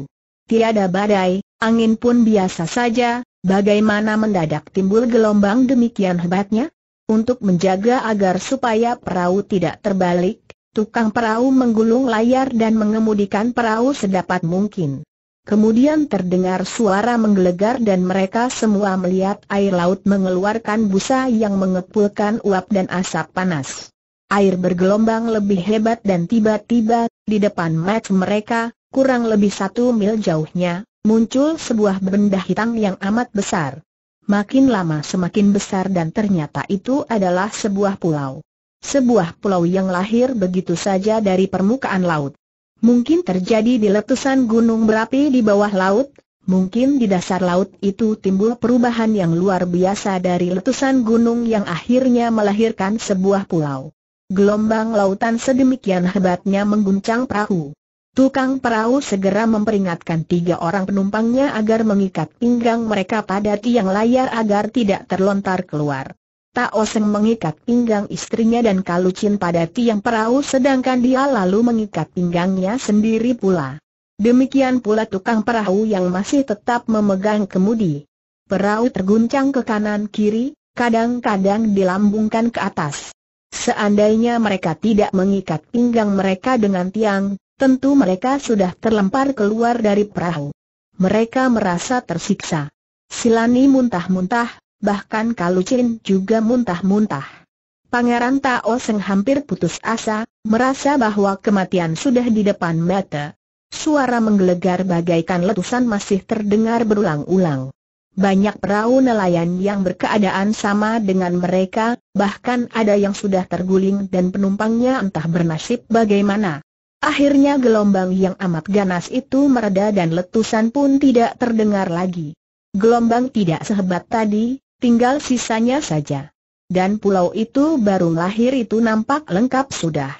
Tiada badai, angin pun biasa saja, bagaimana mendadak timbul gelombang demikian hebatnya? Untuk menjaga agar supaya perahu tidak terbalik, tukang perahu menggulung layar dan mengemudikan perahu sedapat mungkin. Kemudian terdengar suara menggelegar dan mereka semua melihat air laut mengeluarkan busa yang mengepulkan uap dan asap panas. Air bergelombang lebih hebat dan tiba-tiba, di depan mat mereka, kurang lebih satu mil jauhnya, muncul sebuah benda hitam yang amat besar makin lama semakin besar dan ternyata itu adalah sebuah pulau. Sebuah pulau yang lahir begitu saja dari permukaan laut. Mungkin terjadi di letusan gunung berapi di bawah laut, mungkin di dasar laut itu timbul perubahan yang luar biasa dari letusan gunung yang akhirnya melahirkan sebuah pulau. Gelombang lautan sedemikian hebatnya mengguncang perahu. Tukang perahu segera memperingatkan tiga orang penumpangnya agar mengikat pinggang mereka pada tiang layar agar tidak terlontar keluar. Tao Seng mengikat pinggang istrinya dan Kalucin pada tiang perahu sedangkan dia lalu mengikat pinggangnya sendiri pula. Demikian pula tukang perahu yang masih tetap memegang kemudi. Perahu terguncang ke kanan kiri, kadang-kadang dilambungkan ke atas. Seandainya mereka tidak mengikat pinggang mereka dengan tiang, tentu mereka sudah terlempar keluar dari perahu. Mereka merasa tersiksa. Silani muntah-muntah, bahkan Kalucin juga muntah-muntah. Pangeran Tao Seng hampir putus asa, merasa bahwa kematian sudah di depan mata. Suara menggelegar bagaikan letusan masih terdengar berulang-ulang. Banyak perahu nelayan yang berkeadaan sama dengan mereka, bahkan ada yang sudah terguling dan penumpangnya entah bernasib bagaimana. Akhirnya gelombang yang amat ganas itu mereda dan letusan pun tidak terdengar lagi. Gelombang tidak sehebat tadi, tinggal sisanya saja. Dan pulau itu baru lahir itu nampak lengkap sudah.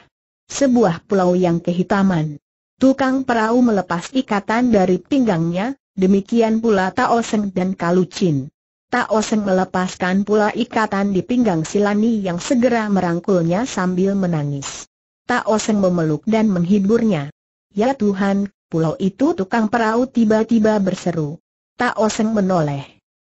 Sebuah pulau yang kehitaman. Tukang perahu melepas ikatan dari pinggangnya, demikian pula Tao Seng dan Kalucin. Tao Seng melepaskan pula ikatan di pinggang Silani yang segera merangkulnya sambil menangis oseng memeluk dan menghiburnya. Ya Tuhan, pulau itu tukang perahu tiba-tiba berseru. oseng menoleh.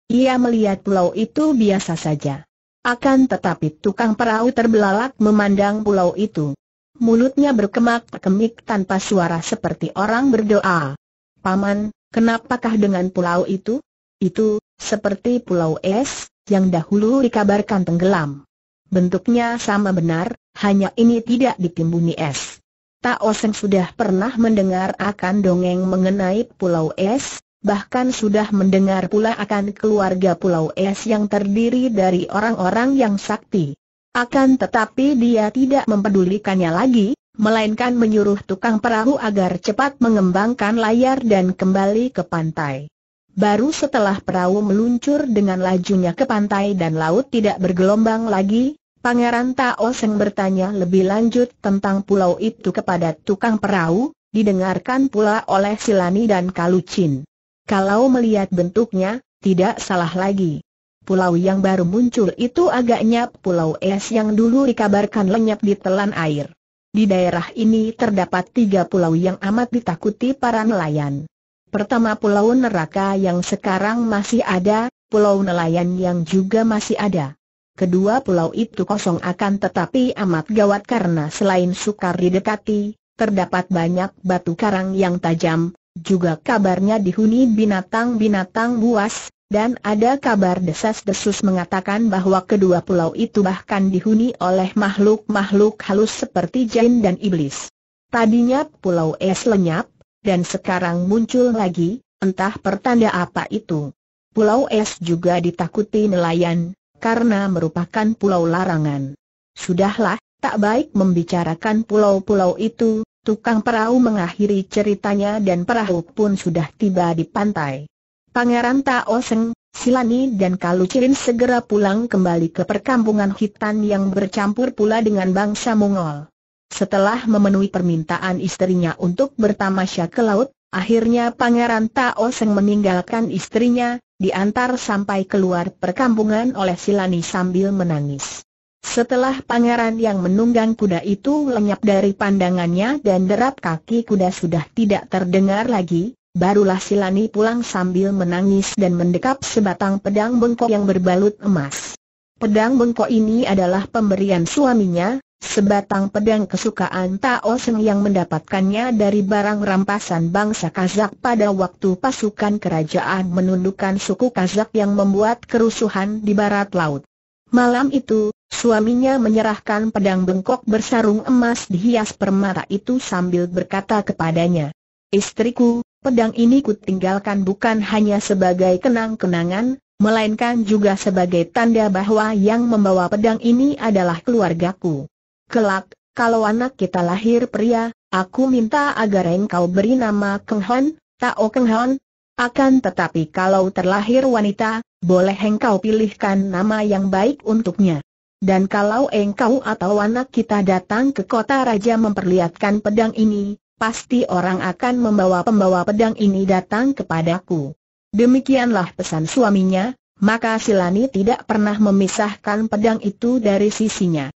Ia melihat pulau itu biasa saja. Akan tetapi tukang perahu terbelalak memandang pulau itu. Mulutnya berkemak-kemik tanpa suara seperti orang berdoa. Paman, kenapakah dengan pulau itu? Itu, seperti pulau es, yang dahulu dikabarkan tenggelam. Bentuknya sama benar, hanya ini tidak ditimbuni es. Tak Oseng sudah pernah mendengar akan dongeng mengenai Pulau Es, bahkan sudah mendengar pula akan keluarga Pulau Es yang terdiri dari orang-orang yang sakti. Akan tetapi dia tidak mempedulikannya lagi, melainkan menyuruh tukang perahu agar cepat mengembangkan layar dan kembali ke pantai. Baru setelah perahu meluncur dengan lajunya ke pantai dan laut tidak bergelombang lagi, Pangeran Tao Seng bertanya lebih lanjut tentang pulau itu kepada tukang perahu, didengarkan pula oleh Silani dan Kalucin. Kalau melihat bentuknya, tidak salah lagi. Pulau yang baru muncul itu agaknya pulau es yang dulu dikabarkan lenyap di telan air. Di daerah ini terdapat tiga pulau yang amat ditakuti para nelayan. Pertama pulau neraka yang sekarang masih ada, pulau nelayan yang juga masih ada. Kedua pulau itu kosong akan tetapi amat gawat karena selain sukar didekati, terdapat banyak batu karang yang tajam, juga kabarnya dihuni binatang-binatang buas, dan ada kabar desas-desus mengatakan bahwa kedua pulau itu bahkan dihuni oleh makhluk-makhluk halus seperti jin dan iblis. Tadinya pulau es lenyap, dan sekarang muncul lagi, entah pertanda apa itu. Pulau es juga ditakuti nelayan, karena merupakan pulau larangan. Sudahlah, tak baik membicarakan pulau-pulau itu, tukang perahu mengakhiri ceritanya dan perahu pun sudah tiba di pantai. Pangeran Tao Seng, Silani dan Kalucirin segera pulang kembali ke perkampungan hitam yang bercampur pula dengan bangsa Mongol. Setelah memenuhi permintaan istrinya untuk bertamasya ke laut, Akhirnya Pangeran Tao Seng meninggalkan istrinya, diantar sampai keluar perkampungan oleh Silani sambil menangis. Setelah pangeran yang menunggang kuda itu lenyap dari pandangannya dan derap kaki kuda sudah tidak terdengar lagi, barulah Silani pulang sambil menangis dan mendekap sebatang pedang bengkok yang berbalut emas. Pedang bengkok ini adalah pemberian suaminya, Sebatang pedang kesukaan Tao Seng yang mendapatkannya dari barang rampasan bangsa Kazak pada waktu pasukan kerajaan menundukkan suku Kazak yang membuat kerusuhan di barat laut. Malam itu, suaminya menyerahkan pedang bengkok bersarung emas dihias permata itu sambil berkata kepadanya, Istriku, pedang ini kutinggalkan bukan hanya sebagai kenang-kenangan, melainkan juga sebagai tanda bahwa yang membawa pedang ini adalah keluargaku. Kelak, kalau anak kita lahir pria, aku minta agar engkau beri nama Keng Hon, Tao Keng Hon. Akan tetapi kalau terlahir wanita, boleh engkau pilihkan nama yang baik untuknya. Dan kalau engkau atau anak kita datang ke kota raja memperlihatkan pedang ini, pasti orang akan membawa pembawa pedang ini datang kepadaku. Demikianlah pesan suaminya, maka Silani tidak pernah memisahkan pedang itu dari sisinya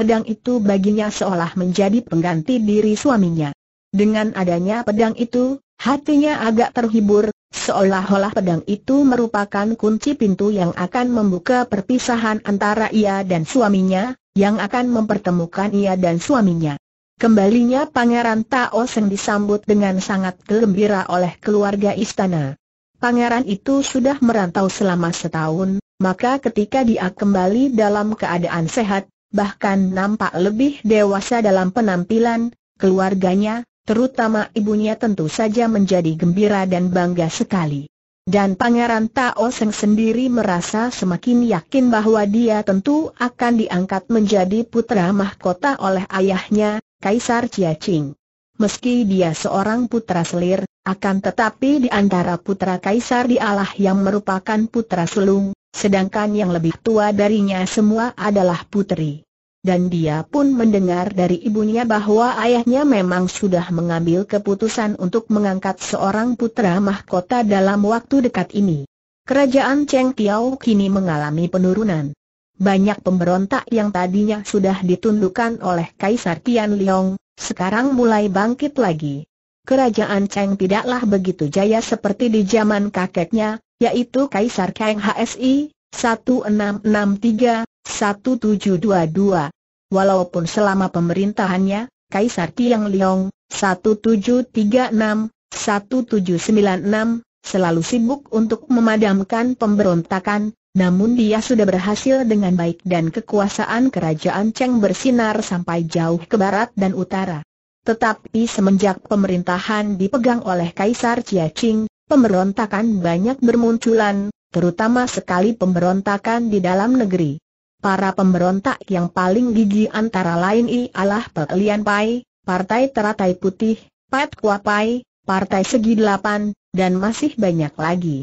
pedang itu baginya seolah menjadi pengganti diri suaminya. Dengan adanya pedang itu, hatinya agak terhibur, seolah-olah pedang itu merupakan kunci pintu yang akan membuka perpisahan antara ia dan suaminya, yang akan mempertemukan ia dan suaminya. Kembalinya Pangeran Tao Seng disambut dengan sangat gembira oleh keluarga istana. Pangeran itu sudah merantau selama setahun, maka ketika dia kembali dalam keadaan sehat, bahkan nampak lebih dewasa dalam penampilan, keluarganya, terutama ibunya tentu saja menjadi gembira dan bangga sekali. Dan Pangeran Tao Seng sendiri merasa semakin yakin bahwa dia tentu akan diangkat menjadi putra mahkota oleh ayahnya, Kaisar Ching. Meski dia seorang putra selir, akan tetapi di antara putra kaisar dialah yang merupakan putra sulung, Sedangkan yang lebih tua darinya semua adalah putri. Dan dia pun mendengar dari ibunya bahwa ayahnya memang sudah mengambil keputusan untuk mengangkat seorang putra mahkota dalam waktu dekat ini. Kerajaan Cheng Tiao kini mengalami penurunan. Banyak pemberontak yang tadinya sudah ditundukkan oleh Kaisar Tian Liong, sekarang mulai bangkit lagi. Kerajaan Cheng tidaklah begitu jaya seperti di zaman kakeknya, yaitu Kaisar Kang HSI 1663-1722. Walaupun selama pemerintahannya, Kaisar Tiang Liong 1736-1796 selalu sibuk untuk memadamkan pemberontakan, namun dia sudah berhasil dengan baik dan kekuasaan kerajaan Cheng bersinar sampai jauh ke barat dan utara. Tetapi semenjak pemerintahan dipegang oleh Kaisar Chia Qing, pemberontakan banyak bermunculan, terutama sekali pemberontakan di dalam negeri. Para pemberontak yang paling gigi antara lain ialah Pelian Pai, Partai Teratai Putih, Pat Kua Pai, Partai Segi Delapan, dan masih banyak lagi.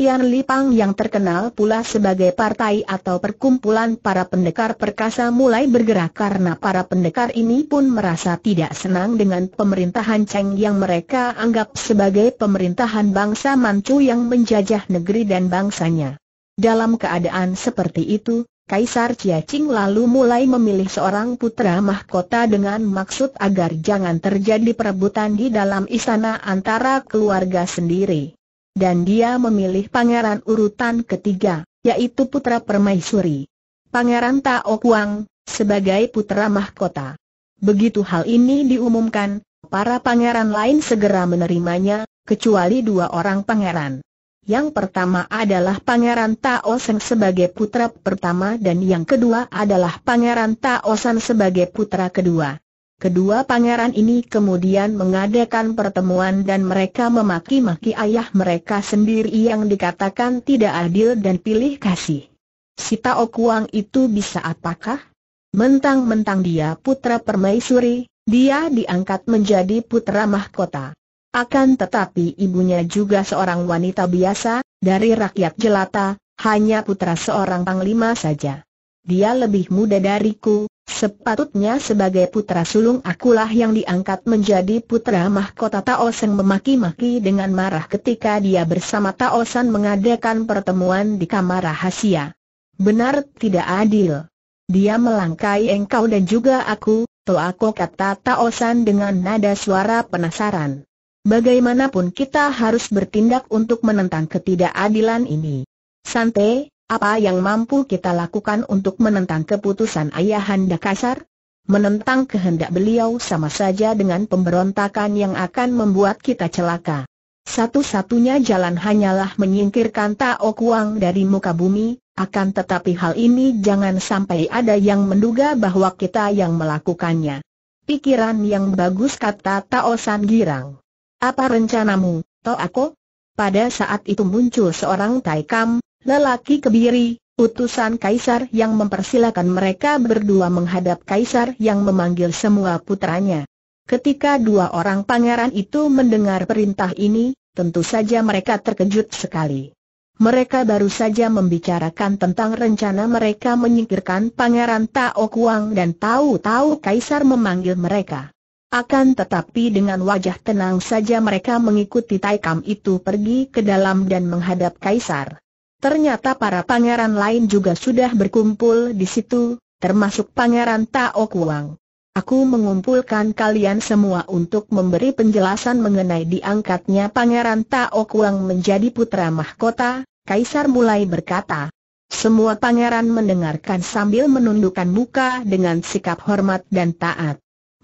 Tian Lipang yang terkenal pula sebagai partai atau perkumpulan para pendekar perkasa mulai bergerak karena para pendekar ini pun merasa tidak senang dengan pemerintahan Cheng yang mereka anggap sebagai pemerintahan bangsa Manchu yang menjajah negeri dan bangsanya. Dalam keadaan seperti itu, Kaisar Ciacing lalu mulai memilih seorang putra mahkota dengan maksud agar jangan terjadi perebutan di dalam istana antara keluarga sendiri dan dia memilih pangeran urutan ketiga, yaitu putra permaisuri. Pangeran Tao Kuang, sebagai putra mahkota. Begitu hal ini diumumkan, para pangeran lain segera menerimanya, kecuali dua orang pangeran. Yang pertama adalah Pangeran Tao Seng sebagai putra pertama dan yang kedua adalah Pangeran Tao San sebagai putra kedua. Kedua pangeran ini kemudian mengadakan pertemuan dan mereka memaki-maki ayah mereka sendiri yang dikatakan tidak adil dan pilih kasih. Si Tao Kuang itu bisa apakah? Mentang-mentang dia putra permaisuri, dia diangkat menjadi putra mahkota. Akan tetapi ibunya juga seorang wanita biasa, dari rakyat jelata, hanya putra seorang panglima saja. Dia lebih muda dariku, Sepatutnya sebagai putra sulung akulah yang diangkat menjadi putra mahkota Tao memaki-maki dengan marah ketika dia bersama Tao mengadakan pertemuan di kamar rahasia. Benar tidak adil. Dia melangkai engkau dan juga aku, aku kata Tao dengan nada suara penasaran. Bagaimanapun kita harus bertindak untuk menentang ketidakadilan ini. Sante, apa yang mampu kita lakukan untuk menentang keputusan Ayahanda Kasar? Menentang kehendak beliau sama saja dengan pemberontakan yang akan membuat kita celaka. Satu-satunya jalan hanyalah menyingkirkan Tao Kuang dari muka bumi, akan tetapi hal ini jangan sampai ada yang menduga bahwa kita yang melakukannya. Pikiran yang bagus kata Tao San Girang. Apa rencanamu, Ako? Pada saat itu muncul seorang Taikam, Lelaki kebiri, utusan kaisar yang mempersilakan mereka berdua menghadap kaisar yang memanggil semua putranya. Ketika dua orang pangeran itu mendengar perintah ini, tentu saja mereka terkejut sekali. Mereka baru saja membicarakan tentang rencana mereka menyingkirkan Pangeran Tao Kuang dan tahu-tahu Kaisar memanggil mereka. Akan tetapi dengan wajah tenang saja mereka mengikuti Taikam itu pergi ke dalam dan menghadap Kaisar. Ternyata para pangeran lain juga sudah berkumpul di situ, termasuk pangeran Tao Kuang. Aku mengumpulkan kalian semua untuk memberi penjelasan mengenai diangkatnya pangeran Tao Kuang menjadi putra mahkota, Kaisar mulai berkata. Semua pangeran mendengarkan sambil menundukkan muka dengan sikap hormat dan taat.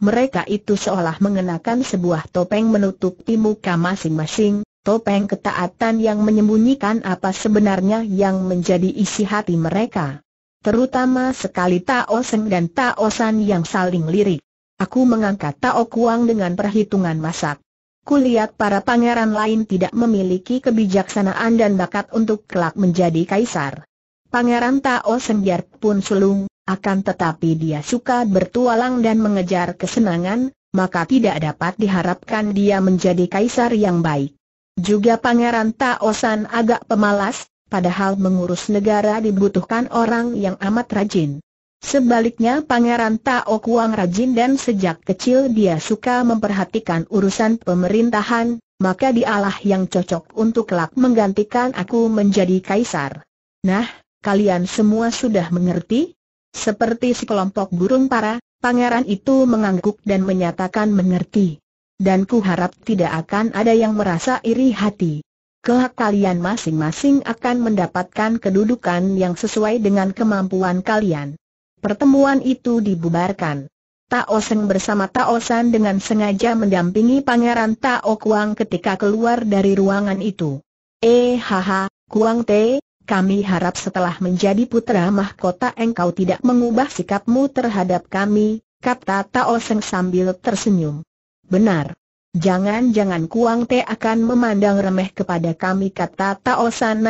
Mereka itu seolah mengenakan sebuah topeng menutupi muka masing-masing, topeng ketaatan yang menyembunyikan apa sebenarnya yang menjadi isi hati mereka. Terutama sekali Tao Seng dan Tao San yang saling lirik. Aku mengangkat Tao Kuang dengan perhitungan masak. Kulihat para pangeran lain tidak memiliki kebijaksanaan dan bakat untuk kelak menjadi kaisar. Pangeran Tao Seng pun sulung, akan tetapi dia suka bertualang dan mengejar kesenangan, maka tidak dapat diharapkan dia menjadi kaisar yang baik. Juga Pangeran Taosan agak pemalas, padahal mengurus negara dibutuhkan orang yang amat rajin. Sebaliknya Pangeran Tao Kuang rajin dan sejak kecil dia suka memperhatikan urusan pemerintahan, maka dialah yang cocok untuk kelak menggantikan aku menjadi kaisar. Nah, kalian semua sudah mengerti? Seperti sekelompok burung para, pangeran itu mengangguk dan menyatakan mengerti dan ku harap tidak akan ada yang merasa iri hati. Kelak kalian masing-masing akan mendapatkan kedudukan yang sesuai dengan kemampuan kalian. Pertemuan itu dibubarkan. Tao Seng bersama Tao San dengan sengaja mendampingi Pangeran Tao Kuang ketika keluar dari ruangan itu. Eh haha, Kuang Te, kami harap setelah menjadi putra mahkota engkau tidak mengubah sikapmu terhadap kami, kata Tao Seng sambil tersenyum. Benar. Jangan-jangan Kuang Te akan memandang remeh kepada kami kata Tao San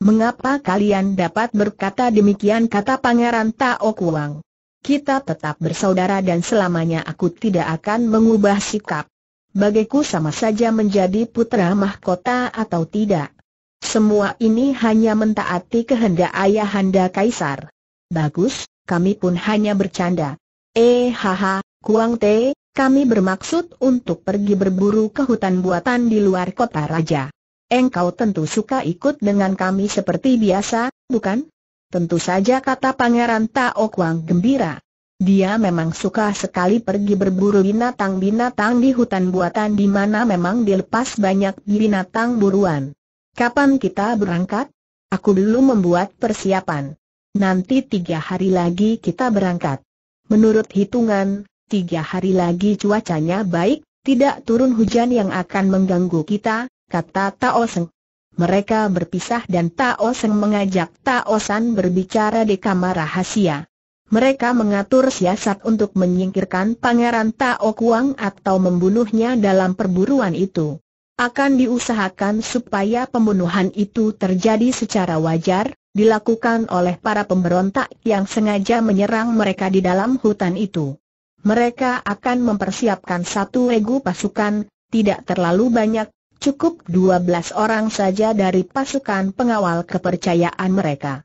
Mengapa kalian dapat berkata demikian kata Pangeran Tao Kuang? Kita tetap bersaudara dan selamanya aku tidak akan mengubah sikap. Bagiku sama saja menjadi putra mahkota atau tidak. Semua ini hanya mentaati kehendak ayahanda kaisar. Bagus, kami pun hanya bercanda. Eh haha, Kuang Te, kami bermaksud untuk pergi berburu ke hutan buatan di luar kota raja. Engkau tentu suka ikut dengan kami seperti biasa, bukan? Tentu saja kata Pangeran Taokwang gembira. Dia memang suka sekali pergi berburu binatang-binatang di hutan buatan di mana memang dilepas banyak binatang buruan. Kapan kita berangkat? Aku belum membuat persiapan. Nanti tiga hari lagi kita berangkat. Menurut hitungan, tiga hari lagi cuacanya baik, tidak turun hujan yang akan mengganggu kita, kata Tao Seng. Mereka berpisah dan Tao Seng mengajak Tao San berbicara di kamar rahasia. Mereka mengatur siasat untuk menyingkirkan pangeran Tao Kuang atau membunuhnya dalam perburuan itu. Akan diusahakan supaya pembunuhan itu terjadi secara wajar, dilakukan oleh para pemberontak yang sengaja menyerang mereka di dalam hutan itu mereka akan mempersiapkan satu regu pasukan, tidak terlalu banyak, cukup dua belas orang saja dari pasukan pengawal kepercayaan mereka.